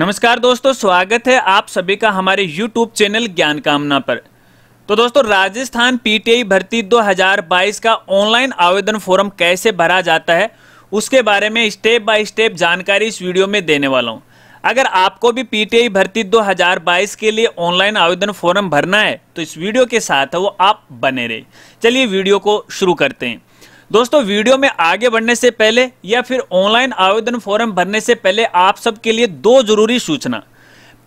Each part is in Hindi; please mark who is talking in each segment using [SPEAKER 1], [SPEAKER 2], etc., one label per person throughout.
[SPEAKER 1] नमस्कार दोस्तों स्वागत है आप सभी का हमारे YouTube चैनल ज्ञान कामना पर तो दोस्तों राजस्थान पीटीआई भर्ती 2022 का ऑनलाइन आवेदन फॉर्म कैसे भरा जाता है उसके बारे में स्टेप बाय स्टेप जानकारी इस वीडियो में देने वाला हूं अगर आपको भी पीटीआई भर्ती 2022 के लिए ऑनलाइन आवेदन फॉर्म भरना है तो इस वीडियो के साथ वो आप बने रहे चलिए वीडियो को शुरू करते हैं दोस्तों वीडियो में आगे बढ़ने से पहले या फिर ऑनलाइन आवेदन फॉर्म भरने से पहले आप सबके लिए दो जरूरी सूचना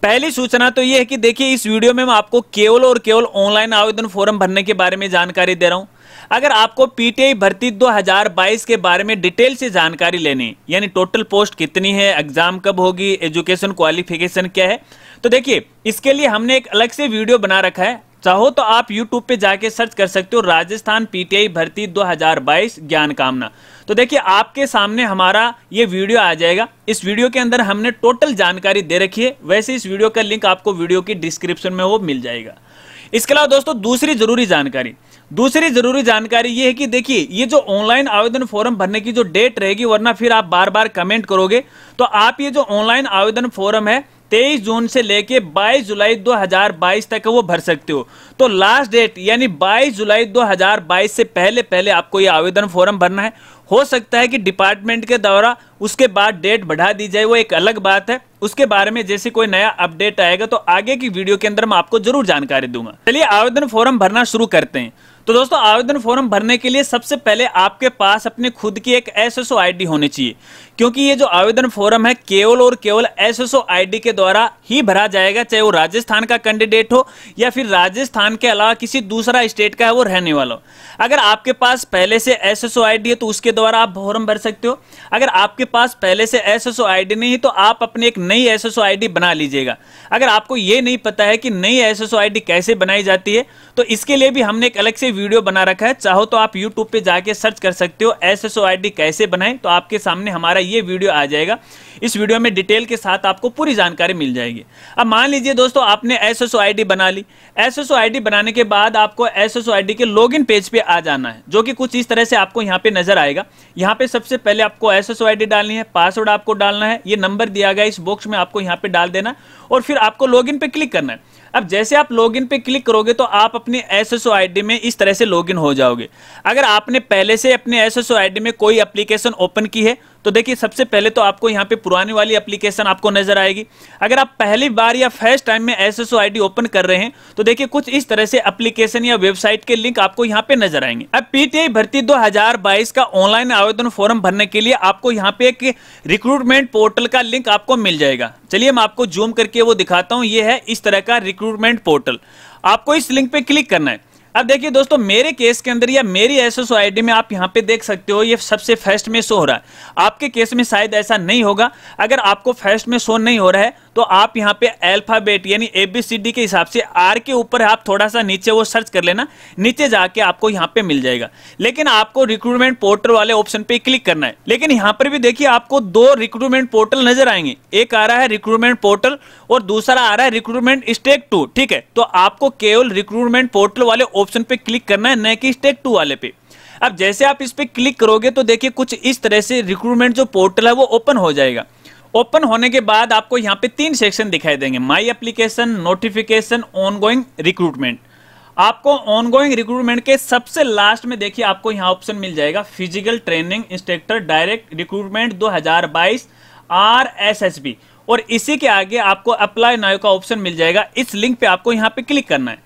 [SPEAKER 1] पहली सूचना तो यह है कि देखिए इस वीडियो में मैं आपको केवल और केवल ऑनलाइन आवेदन फॉर्म भरने के बारे में जानकारी दे रहा हूं अगर आपको पीटीआई भर्ती 2022 के बारे में डिटेल से जानकारी लेनी यानी टोटल पोस्ट कितनी है एग्जाम कब होगी एजुकेशन क्वालिफिकेशन क्या है तो देखिए इसके लिए हमने एक अलग से वीडियो बना रखा है चाहो तो आप YouTube पे जाके सर्च कर सकते हो राजस्थान पीटीआई भर्ती 2022 ज्ञान कामना तो देखिए आपके सामने हमारा ये वीडियो आ जाएगा इस वीडियो के अंदर हमने टोटल जानकारी दे रखी है वैसे इस वीडियो का लिंक आपको वीडियो की डिस्क्रिप्शन में वो मिल जाएगा इसके अलावा दोस्तों दूसरी जरूरी जानकारी दूसरी जरूरी जानकारी ये है कि देखिए ये जो ऑनलाइन आवेदन फॉर्म भरने की जो डेट रहेगी वरना फिर आप बार बार कमेंट करोगे तो आप ये जो ऑनलाइन आवेदन फॉर्म है तेईस जून से लेके 22 जुलाई 2022 तक वो भर सकते हो तो लास्ट डेट यानी 22 जुलाई 2022 से पहले पहले आपको ये आवेदन फॉर्म भरना है हो सकता है कि डिपार्टमेंट के द्वारा उसके बाद डेट बढ़ा दी जाए वो एक अलग बात है उसके बारे में जैसे कोई नया अपडेट आएगा तो आगे की वीडियो के अंदर मैं आपको जरूर जानकारी दूंगा चलिए आवेदन फॉर्म भरना शुरू करते हैं तो दोस्तों आवेदन फॉर्म भरने के लिए सबसे पहले आपके पास अपने खुद की एक एस एस होनी चाहिए क्योंकि ये जो आवेदन फॉर्म है केवल और केवल एसएसओ आईडी के द्वारा ही भरा जाएगा चाहे वो राजस्थान का कैंडिडेट हो या फिर राजस्थान के अलावा किसी दूसरा स्टेट का है वो रहने वाला हो अगर आपके पास पहले से एसएसओ आईडी है तो उसके द्वारा आप फॉर्म भर सकते हो अगर आपके पास पहले से एसएसओ आईडी नहीं है तो आप अपनी एक नई एसएसओ आईडी बना लीजिएगा अगर आपको ये नहीं पता है कि नई एसएसओ आईडी कैसे बनाई जाती है तो इसके लिए भी हमने एक अलग से वीडियो बना रखा है चाहो तो आप यूट्यूब पे जाके सर्च कर सकते हो एसएसओ आईडी कैसे बनाए तो आपके सामने हमारा ये वीडियो आ जाएगा इस वीडियो में डिटेल के साथ आपको पूरी जानकारी मिल जाएगी अब मान लीजिए दोस्तों आपने एस एस बना ली एस एस बनाने के बाद आपको एस एस के लॉग पेज पे आ जाना है जो कि कुछ इस तरह से आपको यहाँ पे नजर आएगा यहाँ पे सबसे पहले आपको एस एस डालनी है पासवर्ड आपको डालना है ये नंबर दिया गया इस बॉक्स में आपको यहाँ पे डाल देना और फिर आपको लॉग पे क्लिक करना है अब जैसे आप लॉगिन पे क्लिक करोगे तो आप अपने एस एस में इस तरह से लॉगिन हो जाओगे अगर आपने पहले से अपने एस एस में कोई एप्लीकेशन ओपन की है तो देखिए सबसे पहले तो आपको यहाँ पे पुरानी वाली एप्लीकेशन आपको नजर आएगी अगर आप पहली बार या फर्स्ट टाइम में एस एस ओपन कर रहे हैं तो देखिए कुछ इस तरह से एप्लीकेशन या वेबसाइट के लिंक आपको यहाँ पे नजर आएंगे अब पीटीआई भर्ती 2022 का ऑनलाइन आवेदन फॉर्म भरने के लिए आपको यहाँ पे एक रिक्रूटमेंट पोर्टल का लिंक आपको मिल जाएगा चलिए मैं आपको जूम करके वो दिखाता हूं ये है इस तरह का रिक्रूटमेंट पोर्टल आपको इस लिंक पे क्लिक करना है अब देखिए दोस्तों मेरे केस के अंदर या मेरी एसएसओ आईडी में आप यहाँ पे देख सकते हो ये सबसे फर्स्ट में शो हो रहा है आपके केस में शायद ऐसा नहीं होगा अगर आपको फर्स्ट में शो नहीं हो रहा है तो आप यहाँ पे अल्फाबेट यानी ए बी सी डी के हिसाब से आर के ऊपर आप थोड़ा सा नीचे वो सर्च कर लेना नीचे जाके आपको यहाँ पे मिल जाएगा लेकिन आपको रिक्रूटमेंट पोर्टल वाले ऑप्शन पे क्लिक करना है लेकिन यहाँ पर भी देखिए आपको दो रिक्रूटमेंट पोर्टल नजर आएंगे एक आ रहा है रिक्रूटमेंट पोर्टल और दूसरा आ रहा है रिक्रूटमेंट स्टेक टू ठीक है तो आपको केवल रिक्रूटमेंट पोर्टल वाले ऑप्शन पे क्लिक करना है न कि स्टेक टू वाले पे अब जैसे आप इस पर क्लिक करोगे तो देखिए कुछ इस तरह से रिक्रूटमेंट जो पोर्टल है वो ओपन हो जाएगा ओपन होने के बाद आपको यहाँ पे तीन सेक्शन दिखाई देंगे my application notification ongoing recruitment आपको ऑनगोइंग रिक्रूटमेंट के सबसे लास्ट में देखिए आपको यहाँ ऑप्शन मिल जाएगा physical training instructor direct recruitment 2022 हजार और इसी के आगे आपको अप्लाई नाव का ऑप्शन मिल जाएगा इस लिंक पे आपको यहाँ पे क्लिक करना है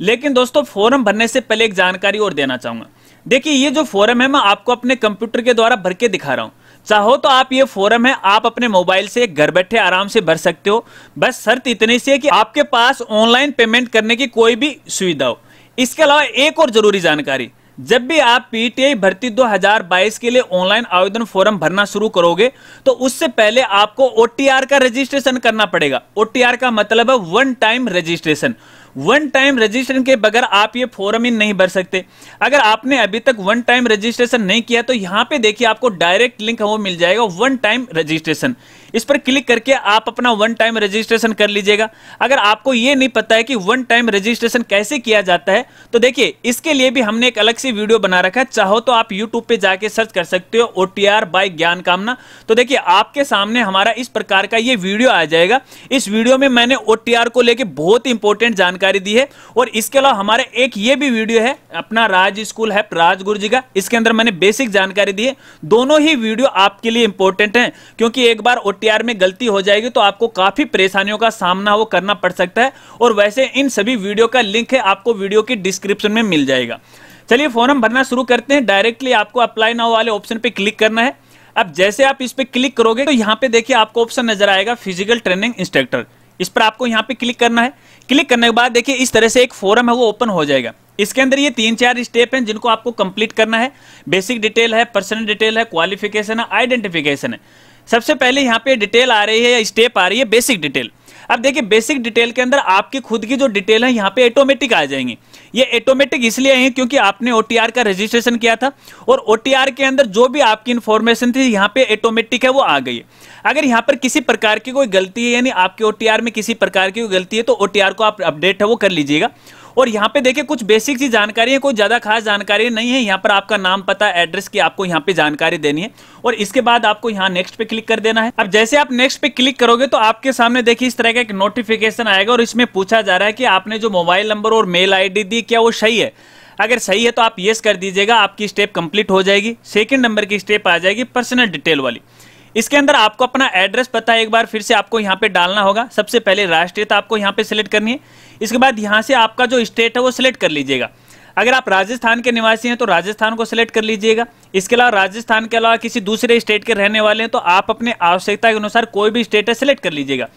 [SPEAKER 1] लेकिन दोस्तों फॉर्म भरने से पहले एक जानकारी और देना चाहूंगा देखिए ये जो फॉर्म है मैं आपको अपने कंप्यूटर के द्वारा भर के दिखा रहा हूँ चाहो तो आप ये फॉरम है आप अपने मोबाइल से घर बैठे आराम से भर सकते हो बस शर्त इतनी सी है कि आपके पास ऑनलाइन पेमेंट करने की कोई भी सुविधा हो इसके अलावा एक और जरूरी जानकारी जब भी आप पीटीआई भर्ती 2022 के लिए ऑनलाइन आवेदन फॉर्म भरना शुरू करोगे तो उससे पहले आपको ओटीआर का रजिस्ट्रेशन करना पड़ेगा ओटीआर का मतलब है one time registration one time registration के बगैर आप ये फॉरम इन नहीं भर सकते अगर आपने अभी तक वन टाइम रजिस्ट्रेशन नहीं किया तो यहाँ पे देखिए आपको डायरेक्ट लिंक वो मिल जाएगा वन टाइम रजिस्ट्रेशन इस पर क्लिक करके आप अपना वन टाइम रजिस्ट्रेशन कर लीजिएगा अगर आपको ये नहीं पता है कि वन टाइम रजिस्ट्रेशन कैसे किया जाता है तो देखिए इसके लिए भी हमने एक अलग से वीडियो बना रखा है चाहो तो आप यूट्यूब पे जाके सर्च कर सकते हो ओ टी आर बाई ज्ञान कामना तो देखिए आपके सामने हमारा इस प्रकार का ये वीडियो आ जाएगा इस वीडियो में मैंने ओ को लेकर बहुत इंपॉर्टेंट जानकारी जानकारी दी है और इसके अलावा हमारे एक ये भी वीडियो है अपना राज स्कूल है राज गुरु जी का इसके अंदर मैंने बेसिक जानकारी दी है दोनों ही वीडियो आपके लिए इंपॉर्टेंट है क्योंकि एक बार ओ में गलती हो जाएगी तो आपको काफी परेशानियों का सामना वो करना पड़ सकता है और वैसे इन सभी वीडियो का लिंक है आपको वीडियो की डिस्क्रिप्शन में मिल जाएगा चलिए फॉर्म भरना शुरू करते हैं डायरेक्टली आपको अप्लाई नाउ वाले ऑप्शन पे क्लिक करना है अब जैसे आप इस पे क्लिक करोगे तो यहाँ पे देखिए आपको ऑप्शन नजर आएगा फिजिकल ट्रेनिंग इंस्ट्रक्टर इस पर आपको यहाँ पे क्लिक करना है क्लिक करने के बाद देखिए इस तरह से एक फॉरम है वो ओपन हो जाएगा इसके अंदर ये तीन चार स्टेप हैं जिनको आपको कंप्लीट करना है बेसिक डिटेल है पर्सनल डिटेल है क्वालिफिकेशन है आइडेंटिफिकेशन है सबसे पहले यहाँ पे डिटेल आ रही है या स्टेप आ रही है बेसिक डिटेल अब देखिए बेसिक डिटेल के अंदर आपकी खुद की जो डिटेल है यहाँ पे ऑटोमेटिक आ जाएंगी ये ऑटोमेटिक इसलिए है क्योंकि आपने ओटीआर का रजिस्ट्रेशन किया था और ओटीआर के अंदर जो भी आपकी इन्फॉर्मेशन थी यहाँ पे ऑटोमेटिक है वो आ गई है अगर यहाँ पर किसी प्रकार की कोई गलती है यानी आपके ओटीआर में किसी प्रकार की कोई गलती है तो ओटीआर को आप अपडेट है वो कर लीजिएगा और यहाँ पे देखिए कुछ बेसिक सी जानकारी है कोई ज़्यादा खास जानकारी नहीं है यहाँ पर आपका नाम पता एड्रेस की आपको यहाँ पे जानकारी देनी है और इसके बाद आपको यहाँ नेक्स्ट पे क्लिक कर देना है अब जैसे आप नेक्स्ट पे क्लिक करोगे तो आपके सामने देखिए इस तरह का एक नोटिफिकेशन आएगा और इसमें पूछा जा रहा है कि आपने जो मोबाइल नंबर और मेल आई दी क्या वो सही है अगर सही है तो आप येस कर दीजिएगा आपकी स्टेप कंप्लीट हो जाएगी सेकेंड नंबर की स्टेप आ जाएगी पर्सनल डिटेल वाली इसके अंदर आपको अपना एड्रेस पता है एक बार फिर से आपको यहाँ पे डालना होगा सबसे पहले राष्ट्रीयता आपको यहाँ पे सिलेक्ट करनी है इसके बाद यहाँ से आपका जो स्टेट है वो सिलेक्ट कर लीजिएगा अगर आप राजस्थान के निवासी हैं तो राजस्थान को सिलेक्ट कर लीजिएगा इसके अलावा राजस्थान के अलावा किसी दूसरे स्टेट के रहने वाले हैं तो आप अपने आवश्यकता के अनुसार कोई भी स्टेट है सिलेक्ट कर लीजिएगा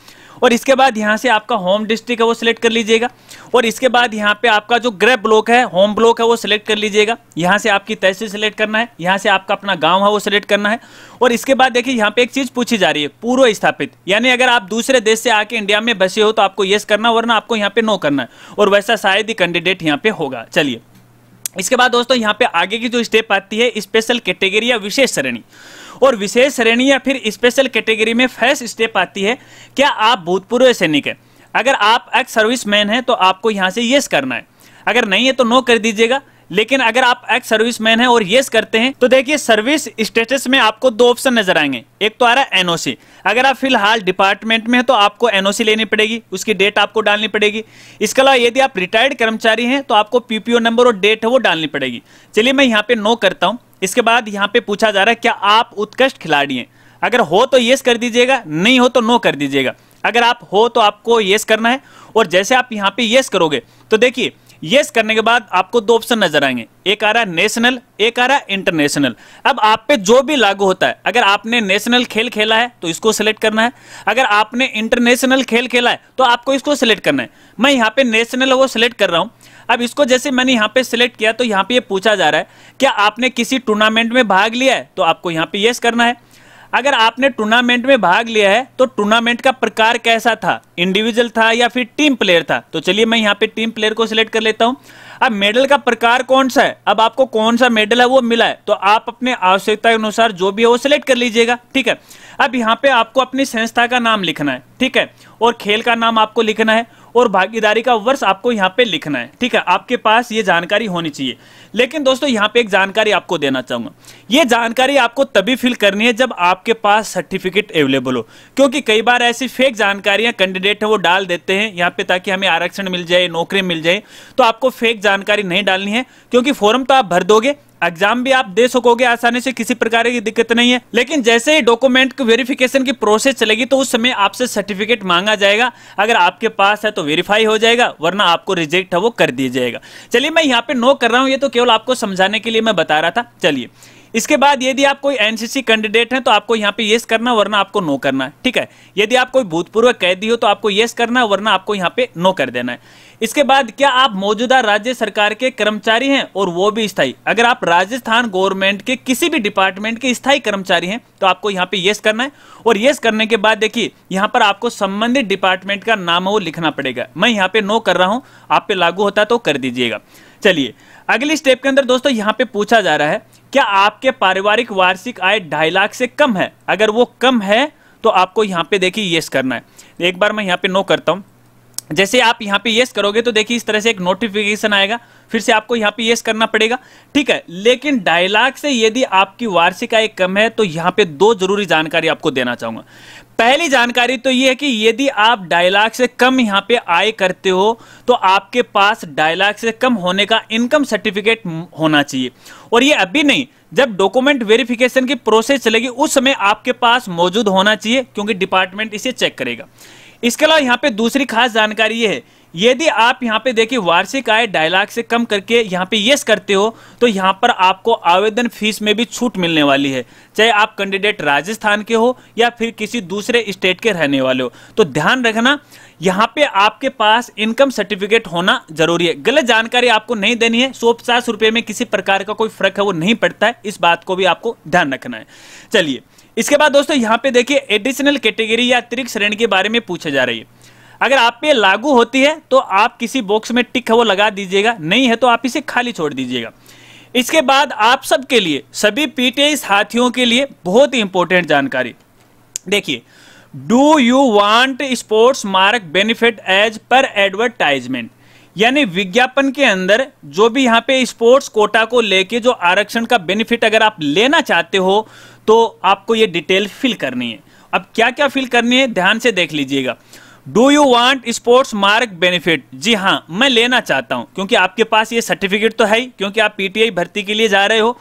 [SPEAKER 1] और इसके बाद यहाँ से आपका होम डिस्ट्रिक्ट है वो सिलेक्ट कर लीजिएगा और इसके बाद यहाँ पे आपका जो ग्रह ब्लॉक है होम ब्लॉक है वो सिलेक्ट कर लीजिएगा यहाँ से आपकी तहसील सिलेक्ट करना है यहाँ से आपका अपना गाँव है वो सिलेक्ट करना है और इसके बाद देखिए यहाँ पे एक चीज़ पूछी जा रही है पूर्व स्थापित यानी अगर आप दूसरे देश से आके इंडिया में बसे हो तो आपको येस करना वरना आपको यहाँ पे नो करना है और वैसा शायद ही कैंडिडेट यहाँ पे होगा चलिए इसके बाद दोस्तों यहाँ पे आगे की जो स्टेप आती है स्पेशल कैटेगरी या विशेष श्रेणी और विशेष श्रेणी या फिर स्पेशल कैटेगरी में फर्स्ट स्टेप आती है क्या आप भूतपूर्व सैनिक है अगर आप एक्स सर्विस मैन है तो आपको यहाँ से येस करना है अगर नहीं है तो नो कर दीजिएगा लेकिन अगर आप एक्स सर्विस मैन है और येस करते हैं तो देखिए सर्विस स्टेटस में आपको दो ऑप्शन नजर आएंगे एक तो आ रहा है एनओसी अगर आप फिलहाल डिपार्टमेंट में है तो आपको एनओसी लेनी पड़ेगी उसकी डेट आपको डालनी पड़ेगी इसके अलावा यदि आप रिटायर्ड कर्मचारी हैं तो आपको पीपीओ नंबर और डेट है वो डालनी पड़ेगी चलिए मैं यहाँ पे नो करता हूँ इसके बाद यहाँ पे पूछा जा रहा है क्या आप उत्कृष्ट खिलाड़ी हैं अगर हो तो येस कर दीजिएगा नहीं हो तो नो कर दीजिएगा अगर आप हो तो आपको येस करना है और जैसे आप यहाँ पे येस करोगे तो देखिए येस करने के बाद आपको दो ऑप्शन नजर आएंगे एक आ रहा है नेशनल एक आ रहा है इंटरनेशनल अब आप पे जो भी लागू होता है अगर आपने नेशनल खेल खेला है तो इसको सिलेक्ट करना है अगर आपने इंटरनेशनल खेल खेला है तो आपको इसको सिलेक्ट करना है मैं यहाँ पे नेशनल वो सिलेक्ट कर रहा हूँ अब इसको जैसे मैंने यहाँ पे सिलेक्ट किया तो यहाँ पे ये पूछा जा रहा है क्या आपने किसी टूर्नामेंट में भाग लिया है तो आपको यहाँ पे येस करना है अगर आपने टूर्नामेंट में भाग लिया है तो टूर्नामेंट का प्रकार कैसा था इंडिविजुअल था या फिर टीम प्लेयर था तो चलिए मैं यहाँ पे टीम प्लेयर को सिलेक्ट कर लेता हूँ अब मेडल का प्रकार कौन सा है अब आपको कौन सा मेडल है वो मिला है तो आप अपने आवश्यकता के अनुसार जो भी है वो सिलेक्ट कर लीजिएगा ठीक है अब यहाँ पे आपको अपनी संस्था का नाम लिखना है ठीक है और खेल का नाम आपको लिखना है और भागीदारी का वर्ष आपको यहाँ पे लिखना है ठीक है आपके पास ये जानकारी होनी चाहिए लेकिन दोस्तों यहाँ पे एक जानकारी आपको देना चाहूंगा ये जानकारी आपको तभी फिल करनी है जब आपके पास सर्टिफिकेट अवेलेबल हो क्योंकि कई बार ऐसी फेक जानकारियां कैंडिडेट है वो डाल देते हैं यहाँ पे ताकि हमें आरक्षण मिल जाए नौकरी मिल जाए तो आपको फेक जानकारी नहीं डालनी है क्योंकि फॉर्म तो आप भर दोगे एग्जाम भी आप दे सकोगे आसानी से किसी प्रकार की दिक्कत नहीं है लेकिन जैसे ही डॉक्यूमेंट की वेरिफिकेशन की प्रोसेस चलेगी तो उस समय आपसे सर्टिफिकेट मांगा जाएगा अगर आपके पास है तो वेरीफाई हो जाएगा वरना आपको रिजेक्ट है वो कर दिया जाएगा चलिए मैं यहाँ पे नो कर रहा हूँ ये तो केवल आपको समझाने के लिए मैं बता रहा था चलिए इसके बाद यदि आप कोई एनसीसी कैंडिडेट हैं तो आपको यहाँ पे येस करना वरना आपको नो करना है ठीक है यदि आप कोई भूतपूर्व कैदी हो तो आपको येस करना वरना आपको यहाँ पे नो कर देना है इसके बाद क्या आप मौजूदा राज्य सरकार के कर्मचारी हैं और वो भी स्थायी अगर आप राजस्थान गवर्नमेंट के किसी भी डिपार्टमेंट के स्थायी कर्मचारी हैं तो आपको यहाँ पे येस करना है और येस करने के बाद देखिए यहाँ पर आपको संबंधित डिपार्टमेंट का नाम वो लिखना पड़ेगा मैं यहाँ पे नो कर रहा हूँ आप पे लागू होता तो कर दीजिएगा चलिए अगले स्टेप के अंदर दोस्तों यहाँ पे पूछा जा रहा है क्या आपके पारिवारिक वार्षिक आय ढाई लाख से कम है अगर वो कम है तो आपको यहाँ पे देखिए येस करना है एक बार मैं यहाँ पे नो करता हूँ जैसे आप यहाँ पे यस करोगे तो देखिए इस तरह से एक नोटिफिकेशन आएगा फिर से आपको यहाँ पे यस करना पड़ेगा ठीक है लेकिन डायलॉग से यदि आपकी वार्षिक आय कम है तो यहाँ पे दो जरूरी जानकारी आपको देना चाहूंगा पहली जानकारी तो ये है कि यदि आप डायलॉग से कम यहाँ पे आय करते हो तो आपके पास डायलॉग से कम होने का इनकम सर्टिफिकेट होना चाहिए और ये अभी नहीं जब डॉक्यूमेंट वेरिफिकेशन की प्रोसेस चलेगी उस समय आपके पास मौजूद होना चाहिए क्योंकि डिपार्टमेंट इसे चेक करेगा इसके अलावा यहाँ पे दूसरी खास जानकारी ये है यदि आप यहाँ पे देखिए वार्षिक आय ढाई लाख से कम करके यहाँ पे यस करते हो तो यहाँ पर आपको आवेदन फीस में भी छूट मिलने वाली है चाहे आप कैंडिडेट राजस्थान के हो या फिर किसी दूसरे स्टेट के रहने वाले हो तो ध्यान रखना यहाँ पे आपके पास इनकम सर्टिफिकेट होना जरूरी है गलत जानकारी आपको नहीं देनी है सौ पचास रुपये में किसी प्रकार का कोई फर्क है वो नहीं पड़ता है इस बात को भी आपको ध्यान रखना है चलिए इसके बाद दोस्तों यहाँ पे देखिए एडिशनल कैटेगरी या अतिरिक्त श्रेणी के बारे में पूछा जा रही है अगर आप पे लागू होती है तो आप किसी बॉक्स में टिक है वो लगा दीजिएगा नहीं है तो आप इसे खाली छोड़ दीजिएगा इसके बाद आप सबके लिए सभी पीटीआई साथियों के लिए बहुत ही इंपॉर्टेंट जानकारी देखिए do you want sports mark benefit as per advertisement यानी विज्ञापन के अंदर जो भी यहाँ पे स्पोर्ट्स कोटा को लेके जो आरक्षण का बेनिफिट अगर आप लेना चाहते हो तो आपको ये डिटेल फिल करनी है अब क्या क्या फिल करनी है ध्यान से देख लीजिएगा do you want sports mark benefit जी हाँ मैं लेना चाहता हूँ क्योंकि आपके पास ये सर्टिफिकेट तो है ही क्योंकि आप पीटीआई भर्ती के लिए जा रहे हो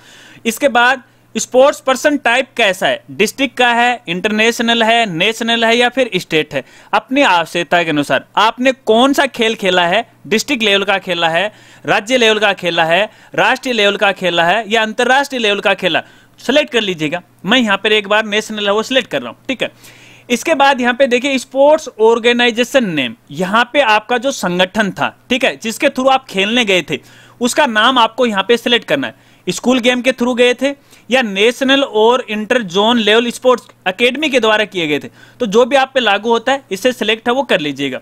[SPEAKER 1] इसके बाद स्पोर्ट्स पर्सन टाइप कैसा है डिस्ट्रिक्ट का है इंटरनेशनल है नेशनल है या फिर स्टेट है अपनी आवश्यकता के अनुसार आपने कौन सा खेल खेला है डिस्ट्रिक्ट लेवल का खेला है राज्य लेवल का खेला है राष्ट्रीय लेवल का खेला है या अंतर्राष्ट्रीय लेवल का खेला सेलेक्ट कर लीजिएगा मैं यहाँ पर एक बार नेशनल है वो सिलेक्ट कर रहा हूँ ठीक है इसके बाद यहाँ पे देखिए स्पोर्ट्स ऑर्गेनाइजेशन नेम यहाँ पे आपका जो संगठन था ठीक है जिसके थ्रू आप खेलने गए थे उसका नाम आपको यहाँ पे सिलेक्ट करना है स्कूल गेम के थ्रू गए थे या नेशनल और inter zone level sports academy के द्वारा किए गए थे तो जो भी आप पे लागू होता है इससे सिलेक्ट है वो कर लीजिएगा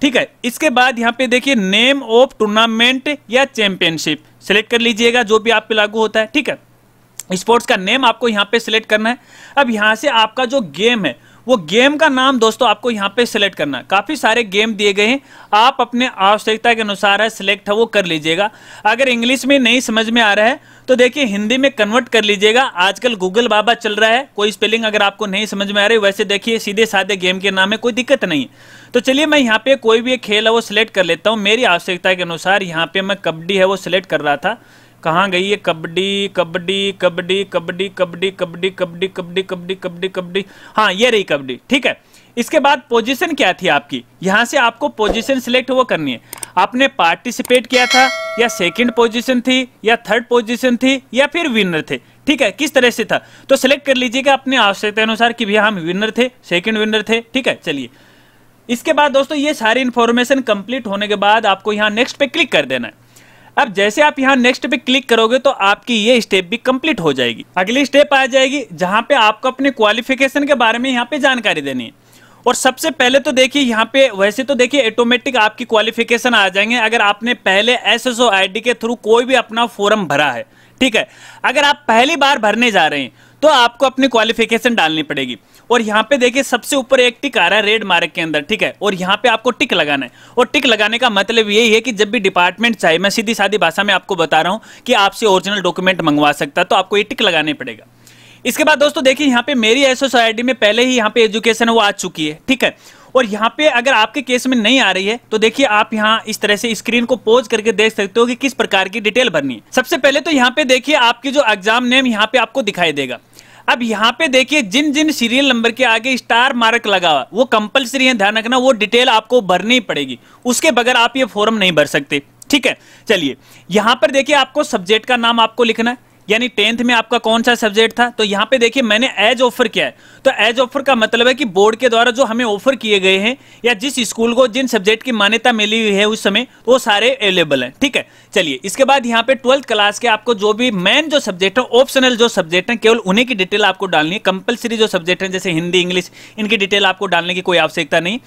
[SPEAKER 1] ठीक है इसके बाद यहाँ पे देखिए नेम ऑफ टूर्नामेंट या चैंपियनशिप सिलेक्ट कर लीजिएगा जो भी आप पे लागू होता है ठीक है स्पोर्ट्स का नेम आपको यहाँ पे सिलेक्ट करना है अब यहाँ से आपका जो गेम है वो गेम का नाम दोस्तों आपको यहाँ पे सिलेक्ट करना काफ़ी सारे गेम दिए गए हैं आप अपने आवश्यकता के अनुसार है सिलेक्ट है वो कर लीजिएगा अगर इंग्लिश में नहीं समझ में आ रहा है तो देखिए हिंदी में कन्वर्ट कर लीजिएगा आजकल गूगल बाबा चल रहा है कोई स्पेलिंग अगर आपको नहीं समझ में आ रही वैसे देखिए सीधे साधे गेम के नाम है कोई दिक्कत नहीं है तो चलिए मैं यहाँ पे कोई भी खेल है वो सिलेक्ट कर लेता हूँ मेरी आवश्यकता के अनुसार यहाँ पे मैं कबड्डी है वो सिलेक्ट कर रहा था कहाँ गई है कबड्डी कबड्डी कबड्डी कबड्डी कबड्डी कबड्डी कबड्डी कबड्डी कबड्डी कबड्डी कबड्डी हाँ ये रही कबड्डी ठीक है इसके बाद पोजीशन क्या थी आपकी यहां से आपको पोजीशन सिलेक्ट वो करनी है आपने पार्टिसिपेट किया था या सेकंड पोजीशन थी या थर्ड पोजीशन थी या फिर विनर थे ठीक है किस तरह से था तो सिलेक्ट कर लीजिएगा अपने आवश्यकता अनुसार कि भैया हम विनर थे सेकंड विनर थे ठीक है चलिए इसके बाद दोस्तों ये सारी इंफॉर्मेशन कंप्लीट होने के बाद आपको यहाँ नेक्स्ट पे क्लिक कर देना है अब जैसे आप यहाँ नेक्स्ट पे क्लिक करोगे तो आपकी ये स्टेप भी कंप्लीट हो जाएगी अगली स्टेप आ जाएगी जहाँ पे आपको अपने क्वालिफिकेशन के बारे में यहाँ पे जानकारी देनी है और सबसे पहले तो देखिए यहाँ पे वैसे तो देखिए ऑटोमेटिक आपकी क्वालिफिकेशन आ जाएंगे अगर आपने पहले एस एस के थ्रू कोई भी अपना फॉर्म भरा है ठीक है अगर आप पहली बार भरने जा रहे हैं तो आपको अपनी क्वालिफिकेशन डालनी पड़ेगी और यहाँ पे देखिए सबसे ऊपर एक टिक आ रहा है रेड मार्क के अंदर ठीक है और यहाँ पे आपको टिक लगाना है और टिक लगाने का मतलब यही है कि जब भी डिपार्टमेंट चाहे मैं सीधी साधी भाषा में आपको बता रहा हूँ कि आपसे ओरिजिनल डॉक्यूमेंट मंगवा सकता तो आपको ये टिक लगाने पड़ेगा इसके बाद दोस्तों देखिए यहाँ पे मेरी एसओ सोसाइटी में पहले ही यहाँ पे एजुकेशन वो आ चुकी है ठीक है और यहाँ पे अगर आपके केस में नहीं आ रही है तो देखिए आप यहाँ इस तरह से स्क्रीन को पोज करके देख सकते हो कि किस प्रकार की डिटेल भरनी है सबसे पहले तो यहाँ पे देखिए आपकी जो एग्जाम नेम यहाँ पे आपको दिखाई देगा अब यहाँ पे देखिए जिन जिन सीरियल नंबर के आगे स्टार मार्क लगा हुआ वो कंपलसरी है ध्यान रखना वो डिटेल आपको भरनी पड़ेगी उसके बगैर आप ये फॉर्म नहीं भर सकते ठीक है चलिए यहां पर देखिए आपको सब्जेक्ट का नाम आपको लिखना है यानी टेंथ में आपका कौन सा सब्जेक्ट था तो यहाँ पे देखिए मैंने एज ऑफर किया है तो एज ऑफर का मतलब है कि बोर्ड के द्वारा जो हमें ऑफर किए गए हैं या जिस स्कूल को जिन सब्जेक्ट की मान्यता मिली हुई है उस समय वो सारे अवेलेबल है ठीक है चलिए इसके बाद यहाँ पे ट्वेल्थ क्लास के आपको जो भी मेन जो सब्जेक्ट है ऑप्शनल जो सब्जेक्ट है केवल उन्हीं की डिटेल आपको डालनी है कंपल्सरी जो सब्जेक्ट है जैसे हिंदी इंग्लिश इनकी डिटेल आपको डालने की कोई आवश्यकता नहीं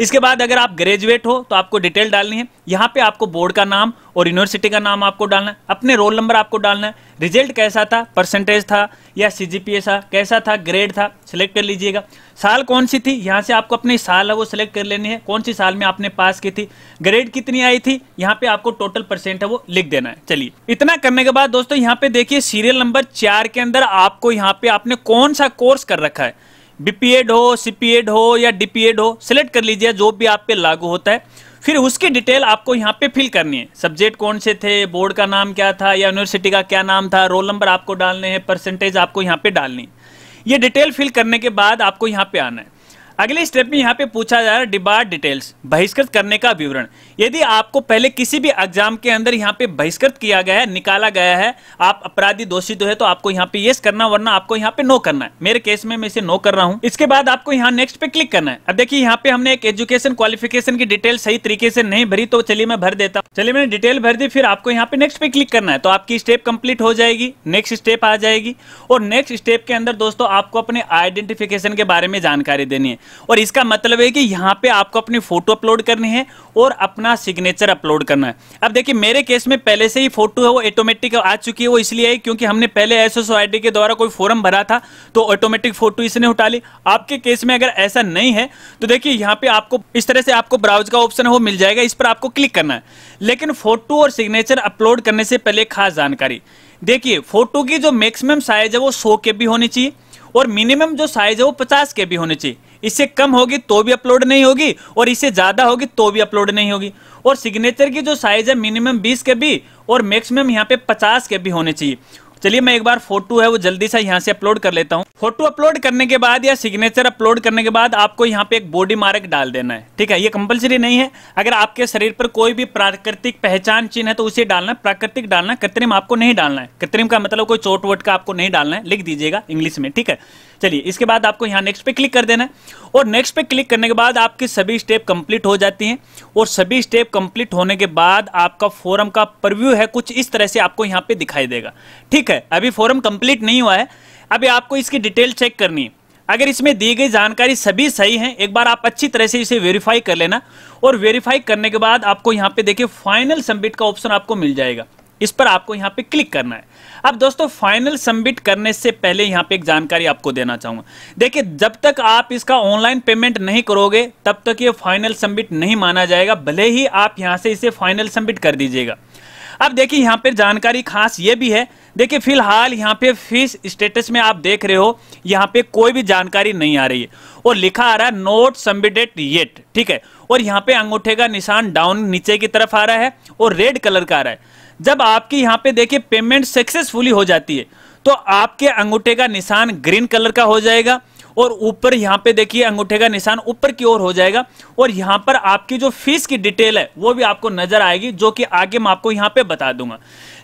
[SPEAKER 1] इसके बाद अगर आप ग्रेजुएट हो तो आपको डिटेल डालनी है यहाँ पे आपको बोर्ड का नाम और यूनिवर्सिटी का नाम आपको डालना है अपने रोल नंबर आपको डालना है रिजल्ट कैसा था परसेंटेज था या सी था कैसा था ग्रेड था सिलेक्ट कर लीजिएगा साल कौन सी थी यहाँ से आपको अपनी साल है वो सिलेक्ट कर लेनी है कौन सी साल में आपने पास की थी ग्रेड कितनी आई थी यहाँ पे आपको टोटल परसेंट है वो लिख देना है चलिए इतना करने के बाद दोस्तों यहाँ पे देखिए सीरियल नंबर चार के अंदर आपको यहाँ पे आपने कौन सा कोर्स कर रखा है बीपीएड हो सीपीएड हो या डीपीएड हो सिलेक्ट कर लीजिए जो भी आप पे लागू होता है फिर उसकी डिटेल आपको यहाँ पे फिल करनी है सब्जेक्ट कौन से थे बोर्ड का नाम क्या था या यूनिवर्सिटी का क्या नाम था रोल नंबर आपको डालने हैं परसेंटेज आपको यहाँ पे डालनी ये डिटेल फिल करने के बाद आपको यहाँ पे आना है अगले स्टेप में यहाँ पे पूछा जा रहा है डिबार डिटेल्स बहिष्कृत करने का विवरण यदि आपको पहले किसी भी एग्जाम के अंदर यहाँ पे बहिष्कृत किया गया है निकाला गया है आप अपराधी दोषी तो है तो आपको यहाँ पे यस करना वरना आपको यहाँ पे नो करना है मेरे केस में मैं इसे नो कर रहा हूँ इसके बाद आपको यहाँ नेक्स्ट पे क्लिक करना है अब देखिए यहाँ पे हमने एक एजुकेशन क्वालिफिकेशन की डिटेल सही तरीके से नहीं भरी तो चलिए मैं भर देता हूँ चलिए मैंने डिटेल भर दी फिर आपको यहाँ पे नेक्स्ट पे क्लिक करना है तो आपकी स्टेप कंप्लीट हो जाएगी नेक्स्ट स्टेप आ जाएगी और नेक्स्ट स्टेप के अंदर दोस्तों आपको अपने आइडेंटिफिकेशन के बारे में जानकारी देनी है और इसका मतलब है कि यहाँ पे आपको अपनी फोटो अपलोड करनी है और अपना सिग्नेचर अपलोड करना है अब देखिए मेरे केस में पहले से ही फोटो है वो ऑटोमेटिक आ चुकी है वो इसलिए है क्योंकि हमने पहले एस एस के द्वारा कोई फॉर्म भरा था तो ऑटोमेटिक फोटो इसने उठा ली आपके केस में अगर ऐसा नहीं है तो देखिए यहाँ पे आपको इस तरह से आपको ब्राउज का ऑप्शन है वो मिल जाएगा इस पर आपको क्लिक करना है लेकिन फोटो और सिग्नेचर अपलोड करने से पहले खास जानकारी देखिए फोटो की जो मैक्सिमम साइज है वो सौ के भी होनी चाहिए और मिनिमम जो साइज है वो पचास के भी होनी चाहिए इससे कम होगी तो भी अपलोड नहीं होगी और इससे ज़्यादा होगी तो भी अपलोड नहीं होगी और सिग्नेचर की जो साइज़ है मिनिमम बीस के भी और मैक्सिमम यहाँ पे पचास के भी होने चाहिए चलिए मैं एक बार फोटो है वो जल्दी से यहाँ से अपलोड कर लेता हूँ फोटो अपलोड करने के बाद या सिग्नेचर अपलोड करने के बाद आपको यहाँ पे एक बॉडी मार्क डाल देना है ठीक है ये कंपलसरी नहीं है अगर आपके शरीर पर कोई भी प्राकृतिक पहचान चिन्ह है तो उसे डालना प्राकृतिक डालना कृत्रिम आपको नहीं डालना है कृत्रिम का मतलब कोई चोट वोट का आपको नहीं डालना है लिख दीजिएगा इंग्लिश में ठीक है चलिए इसके बाद आपको यहाँ नेक्स्ट पे क्लिक कर देना है और नेक्स्ट पे क्लिक करने के बाद आपकी सभी स्टेप कंप्लीट हो जाती हैं और सभी स्टेप कंप्लीट होने के बाद आपका फोरम का परव्यू है कुछ इस तरह से आपको यहाँ पे दिखाई देगा ठीक है अभी फॉरम कंप्लीट नहीं हुआ है अभी आपको इसकी डिटेल चेक करनी है अगर इसमें दी गई जानकारी सभी सही है एक बार आप अच्छी तरह से इसे वेरीफाई कर लेना और वेरीफाई करने के बाद आपको यहाँ पे देखिए फाइनल सबमिट का ऑप्शन आपको मिल जाएगा इस पर आपको यहाँ पे क्लिक करना है अब दोस्तों फाइनल सबमिट करने से पहले यहाँ पे एक जानकारी आपको देना चाहूँगा देखिए जब तक आप इसका ऑनलाइन पेमेंट नहीं करोगे तब तक ये फाइनल सबमिट नहीं माना जाएगा भले ही आप यहाँ से इसे फाइनल सबमिट कर दीजिएगा अब देखिए यहाँ पर जानकारी खास ये भी है देखिए फिलहाल यहाँ पे फीस स्टेटस में आप देख रहे हो यहाँ पे कोई भी जानकारी नहीं आ रही है और लिखा आ रहा है नोट सबमिटेड येट ठीक है और यहाँ पे अंगूठे का निशान डाउन नीचे की तरफ आ रहा है और रेड कलर का आ रहा है जब आपकी यहाँ पे देखिए पेमेंट सक्सेसफुली हो जाती है तो आपके अंगूठे का निशान ग्रीन कलर का हो जाएगा और ऊपर यहाँ पे देखिए अंगूठे का निशान ऊपर की ओर हो जाएगा और यहाँ पर आपकी जो फीस की डिटेल है वो भी आपको नजर आएगी जो कि आगे मैं आपको यहाँ पे बता दूंगा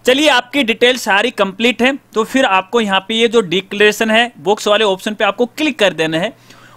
[SPEAKER 1] चलिए आपकी डिटेल सारी कंप्लीट है तो फिर आपको यहाँ पे ये जो डिक्लेरेशन है बुक्स वाले ऑप्शन पे आपको क्लिक कर देना है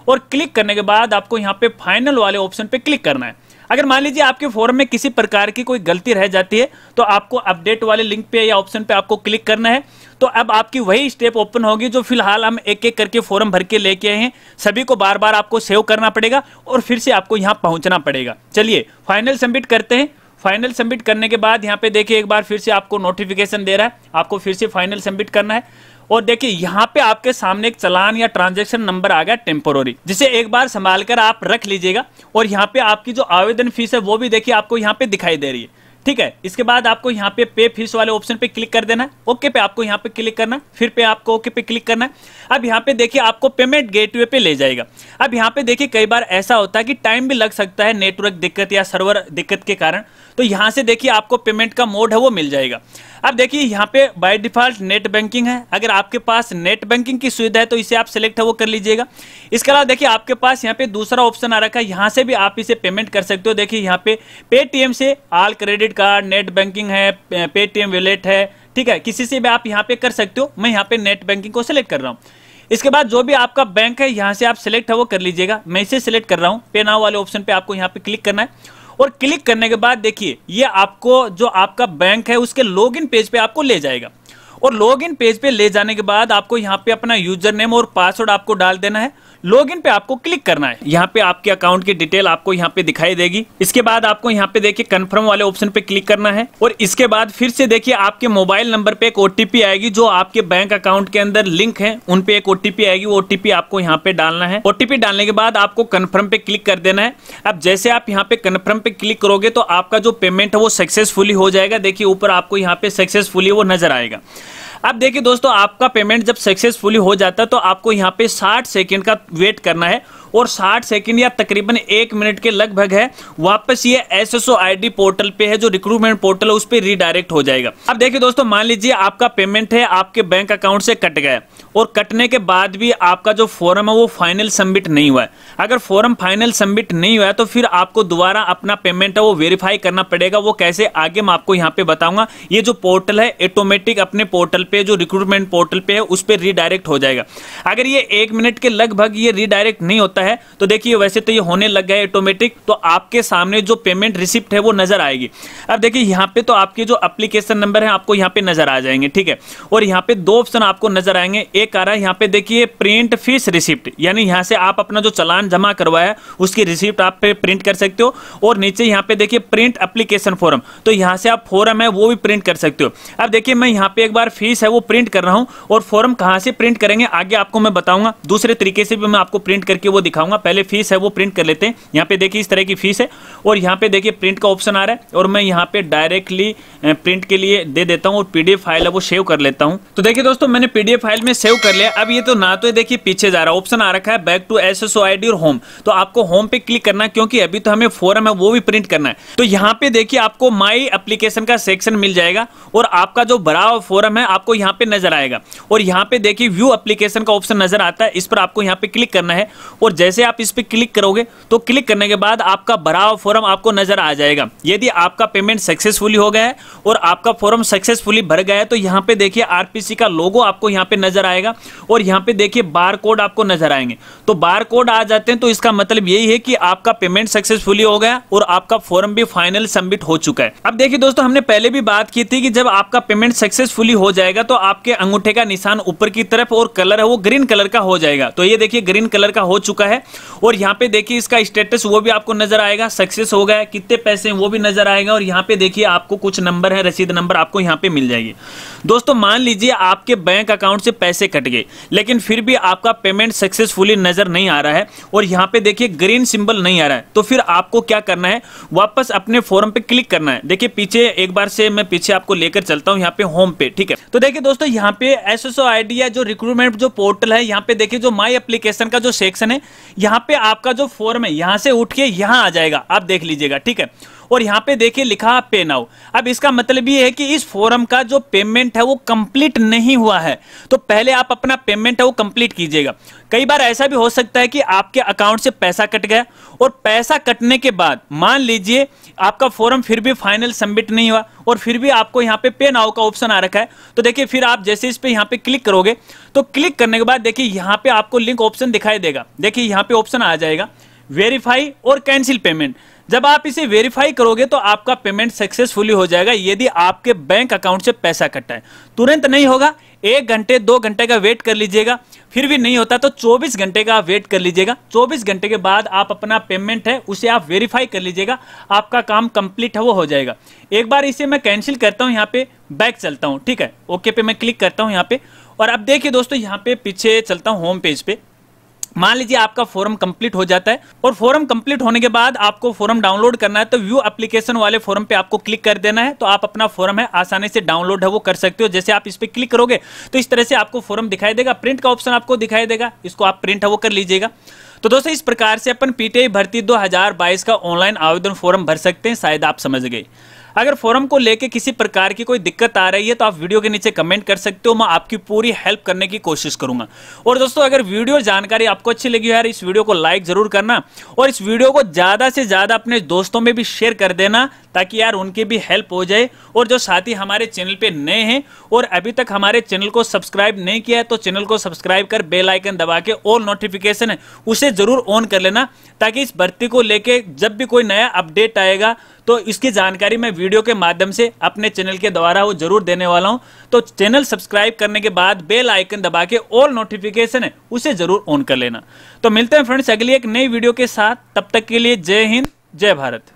[SPEAKER 1] और क्लिक करने के बाद आपको यहाँ पे फाइनल वाले ऑप्शन पे क्लिक करना है अगर मान लीजिए आपके फॉर्म में किसी प्रकार की कोई गलती रह जाती है तो आपको अपडेट वाले लिंक पे या ऑप्शन पे आपको क्लिक करना है तो अब आपकी वही स्टेप ओपन होगी जो फिलहाल हम एक एक करके फॉर्म भर के लेके आए हैं सभी को बार बार आपको सेव करना पड़ेगा और फिर से आपको यहाँ पहुँचना पड़ेगा चलिए फाइनल सबमिट करते हैं फाइनल सबमिट करने के बाद यहाँ पे देखिए एक बार फिर से आपको नोटिफिकेशन दे रहा है आपको फिर से फाइनल सबमिट करना है और देखिए यहाँ पे आपके सामने एक चलान या ट्रांजेक्शन नंबर आ गया टेम्पोररी जिसे एक बार संभाल कर आप रख लीजिएगा और यहाँ पे आपकी जो आवेदन फीस है वो भी देखिए आपको यहाँ पे दिखाई दे रही है ठीक है इसके बाद आपको यहाँ पे पे फीस वाले ऑप्शन पे क्लिक कर देना है ओके पे आपको यहाँ पे क्लिक करना है फिर पे आपको ओके पे क्लिक करना है अब यहाँ पे देखिए आपको पेमेंट गेटवे पे ले जाएगा अब यहाँ पे देखिए कई बार ऐसा होता है कि टाइम भी लग सकता है नेटवर्क दिक्कत या सर्वर दिक्कत के कारण तो यहाँ से देखिए आपको पेमेंट का मोड है वो मिल जाएगा अब देखिए यहाँ पे बाय डिफॉल्ट नेट बैंकिंग है अगर आपके पास नेट बैंकिंग की सुविधा है तो इसे आप सेलेक्ट है वो कर लीजिएगा इसके अलावा देखिए आपके पास यहाँ पे दूसरा ऑप्शन आ रखा है यहाँ से भी आप इसे पेमेंट कर सकते हो देखिए यहाँ पे पेटीएम से all credit card net banking है पेटीएम वैलेट है ठीक है किसी से भी आप यहाँ पे कर सकते हो मैं यहाँ पे नेट बैंकिंग को सिलेक्ट कर रहा हूँ इसके बाद जो भी आपका बैंक है यहाँ से आप सिलेक्ट है वो कर लीजिएगा मैं इसे सिलेक्ट कर रहा हूँ पे नाव वाले ऑप्शन पे आपको यहाँ पे क्लिक करना है और क्लिक करने के बाद देखिए ये आपको जो आपका बैंक है उसके लॉगिन पेज पे आपको ले जाएगा और लॉग इन पेज पे ले जाने के बाद आपको यहाँ पे अपना यूजर नेम और पासवर्ड आपको डाल देना है लॉग इन पे आपको क्लिक करना है यहाँ पे आपके अकाउंट की डिटेल आपको यहाँ पे दिखाई देगी इसके बाद आपको यहाँ पे देखिए कंफर्म वाले ऑप्शन पे क्लिक करना है और इसके बाद फिर से देखिए आपके मोबाइल नंबर पे एक ओटीपी आएगी जो आपके बैंक अकाउंट के अंदर लिंक है उनपे एक ओटीपी आएगी वो ओटीपी आपको यहाँ पे डालना है ओटीपी डालने के बाद आपको कन्फर्म पे क्लिक कर देना है अब जैसे आप यहाँ पे कन्फर्म पे क्लिक करोगे तो आपका जो पेमेंट है वो सक्सेसफुली हो जाएगा देखिए ऊपर आपको यहाँ पे सक्सेसफुली वो नजर आएगा अब देखिए दोस्तों आपका पेमेंट जब सक्सेसफुली हो जाता है तो आपको यहाँ पे 60 सेकंड का वेट करना है और 60 सेकंड या तकरीबन एक मिनट के लगभग है वापस ये एस आईडी पोर्टल पे है जो रिक्रूटमेंट पोर्टल है उस पर रिडायरेक्ट हो जाएगा अब देखिए दोस्तों मान लीजिए आपका पेमेंट है आपके बैंक अकाउंट से कट गया और कटने के बाद भी आपका जो फॉर्म है वो फाइनल सबमिट नहीं हुआ है अगर फॉर्म फाइनल सबमिट नहीं हुआ है तो फिर आपको दोबारा अपना पेमेंट है वो वेरीफाई करना पड़ेगा वो कैसे आगे मैं आपको यहाँ पे बताऊंगा ये जो पोर्टल है ऑटोमेटिक अपने पोर्टल पे जो रिक्रूटमेंट पोर्टल पे है उस पर रिडायरेक्ट हो जाएगा अगर ये एक मिनट के लगभग ये रिडायरेक्ट नहीं होता होता है तो देखिए वैसे तो ये होने लग गया ऑटोमेटिक तो आपके सामने जो पेमेंट रिसिप्ट है वो नजर आएगी अब देखिए यहाँ पे तो आपके जो अप्लीकेशन नंबर है आपको यहाँ पे नजर आ जाएंगे ठीक है और यहाँ पे दो ऑप्शन आपको नजर आएंगे एक आ रहा है यहाँ पे देखिए प्रिंट फीस रिसिप्ट यानी यहाँ से आप अपना जो चलान जमा करवाया उसकी रिसिप्ट आप पे प्रिंट कर सकते हो और नीचे यहाँ पे देखिए प्रिंट अप्लीकेशन फॉर्म तो यहाँ से आप फॉरम है वो भी प्रिंट कर सकते हो अब देखिए मैं यहाँ पे एक बार फीस है वो प्रिंट कर रहा हूँ और फॉर्म कहाँ से प्रिंट करेंगे आगे आपको मैं बताऊंगा दूसरे तरीके से भी मैं आपको प्रिंट करके वो दिखाऊंगा पहले फीस है वो प्रिंट कर लेते हैं यहाँ पे देखिए इस तरह की फीस है और यहाँ पे देखिए प्रिंट का ऑप्शन आ रहा है और मैं यहाँ पे डायरेक्टली प्रिंट के लिए दे देता हूँ और पीडीएफ फाइल है वो सेव कर लेता हूँ तो देखिए दोस्तों मैंने पीडीएफ फाइल में सेव कर लिया अब ये तो ना तो देखिए पीछे जा रहा है ऑप्शन आ रखा है बैक टू एस एस और होम तो आपको होम पे क्लिक करना है क्योंकि अभी तो हमें फॉरम है वो भी प्रिंट करना है तो यहाँ पे देखिए आपको माई अप्लीकेशन का सेक्शन मिल जाएगा और आपका जो बड़ा फॉरम है आपको यहाँ पे नजर आएगा और यहाँ पे देखिए व्यू एप्लीकेशन का ऑप्शन नजर आता है इस पर आपको यहाँ पे क्लिक करना है और जैसे आप इस पर क्लिक करोगे तो क्लिक करने के बाद आपका भरा हुआ फॉर्म आपको नजर आ जाएगा यदि आपका पेमेंट सक्सेसफुली हो गया है और आपका फॉर्म सक्सेसफुली भर गया है तो यहाँ पे देखिए आरपीसी का लोगो आपको यहाँ पे नजर आएगा और यहाँ पे देखिए बार कोड आपको नजर आएंगे तो बार कोड आ जाते हैं तो इसका मतलब यही है कि आपका पेमेंट सक्सेसफुली हो गया और आपका फॉर्म भी फाइनल सबमिट हो चुका है अब देखिए दोस्तों हमने पहले भी बात की थी कि जब आपका पेमेंट सक्सेसफुली हो जाएगा तो आपके अंगूठे का निशान ऊपर की तरफ और कलर है वो ग्रीन कलर का हो जाएगा तो ये देखिए ग्रीन कलर का हो चुका है है और यहाँ पे देखिए इसका स्टेटस वो भी आपको नजर आएगा सक्सेस हो गया कितने पैसे हैं वो भी नजर आएगा और यहाँ पे देखिए आपको कुछ नंबर है रसीद नंबर आपको यहाँ पे मिल जाएगी दोस्तों मान लीजिए आपके बैंक अकाउंट से पैसे कट गए लेकिन फिर भी आपका पेमेंट सक्सेसफुली नजर नहीं आ रहा है और यहाँ पे देखिए ग्रीन सिंबल नहीं आ रहा है तो फिर आपको क्या करना है वापस अपने फॉर्म पे क्लिक करना है देखिए पीछे एक बार से मैं पीछे आपको लेकर चलता हूँ यहाँ पे होम पे ठीक है तो देखिए दोस्तों यहाँ पे एसएसओ एस जो रिक्रूटमेंट जो पोर्टल है यहाँ पे देखिए जो माई एप्लीकेशन का जो सेक्शन है यहां पे आपका जो फॉर्म है यहां से उठ के यहां आ जाएगा आप देख लीजिएगा ठीक है और यहाँ पे देखिए लिखा पे नाउ अब इसका मतलब ये है कि इस फोरम का जो पेमेंट है वो कंप्लीट नहीं हुआ है तो पहले आप अपना पेमेंट है वो कंप्लीट कीजिएगा कई बार ऐसा भी हो सकता है कि आपके अकाउंट से पैसा कट गया और पैसा कटने के बाद मान लीजिए आपका फॉर्म फिर भी फाइनल सबमिट नहीं हुआ और फिर भी आपको यहाँ पे पे नाउ का ऑप्शन आ रखा है तो देखिए फिर आप जैसे इस पे यहाँ पे क्लिक करोगे तो क्लिक करने के बाद देखिए यहाँ पे आपको लिंक ऑप्शन दिखाई देगा देखिए यहाँ पे ऑप्शन आ जाएगा वेरीफाई और कैंसिल पेमेंट जब आप इसे वेरीफाई करोगे तो आपका पेमेंट सक्सेसफुली हो जाएगा यदि आपके बैंक अकाउंट से पैसा कटा है तुरंत नहीं होगा एक घंटे दो घंटे का वेट कर लीजिएगा फिर भी नहीं होता तो 24 घंटे का आप वेट कर लीजिएगा 24 घंटे के बाद आप अपना पेमेंट है उसे आप वेरीफाई कर लीजिएगा आपका काम कंप्लीट है वो हो जाएगा एक बार इसे मैं कैंसिल करता हूँ यहाँ पे बैक चलता हूँ ठीक है ओके पे मैं क्लिक करता हूँ यहाँ पे और अब देखिए दोस्तों यहाँ पे पीछे चलता हूँ होम पेज पे मान लीजिए आपका फॉर्म कंप्लीट हो जाता है और फॉर्म कंप्लीट होने के बाद आपको फॉर्म डाउनलोड करना है तो व्यू एप्लीकेशन वाले फॉर्म पे आपको क्लिक कर देना है तो आप अपना फॉर्म है आसानी से डाउनलोड है वो कर सकते हो जैसे आप इस पर क्लिक करोगे तो इस तरह से आपको फॉर्म दिखाई देगा प्रिंट का ऑप्शन आपको दिखाई देगा इसको आप प्रिंट है वो कर लीजिएगा तो दोस्तों इस प्रकार से अपन पीटीआई भर्ती दो का ऑनलाइन आवेदन फॉर्म भर सकते हैं शायद आप समझ गए अगर फोरम को लेकर किसी प्रकार की कोई दिक्कत आ रही है तो आप वीडियो के नीचे कमेंट कर सकते हो मैं आपकी पूरी हेल्प करने की कोशिश करूंगा और दोस्तों अगर वीडियो जानकारी आपको अच्छी लगी यार इस वीडियो को लाइक जरूर करना और इस वीडियो को ज़्यादा से ज़्यादा अपने दोस्तों में भी शेयर कर देना ताकि यार उनकी भी हेल्प हो जाए और जो साथी हमारे चैनल पे नए हैं और अभी तक हमारे चैनल को सब्सक्राइब नहीं किया है तो चैनल को सब्सक्राइब कर बेल आइकन दबा के ऑल नोटिफिकेशन है उसे ज़रूर ऑन कर लेना ताकि इस भर्ती को लेके जब भी कोई नया अपडेट आएगा तो इसकी जानकारी मैं वीडियो के माध्यम से अपने चैनल के द्वारा वो जरूर देने वाला हूँ तो चैनल सब्सक्राइब करने के बाद बेल आइकन दबा के ऑल नोटिफिकेशन है उसे जरूर ऑन कर लेना तो मिलते हैं फ्रेंड्स अगली एक नई वीडियो के साथ तब तक के लिए जय हिंद जय भारत